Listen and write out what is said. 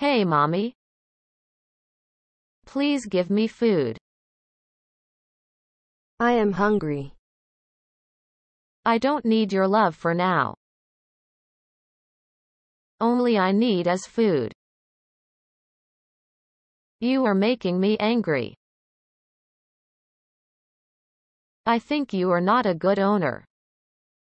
Hey mommy. Please give me food. I am hungry. I don't need your love for now. Only I need is food. You are making me angry. I think you are not a good owner.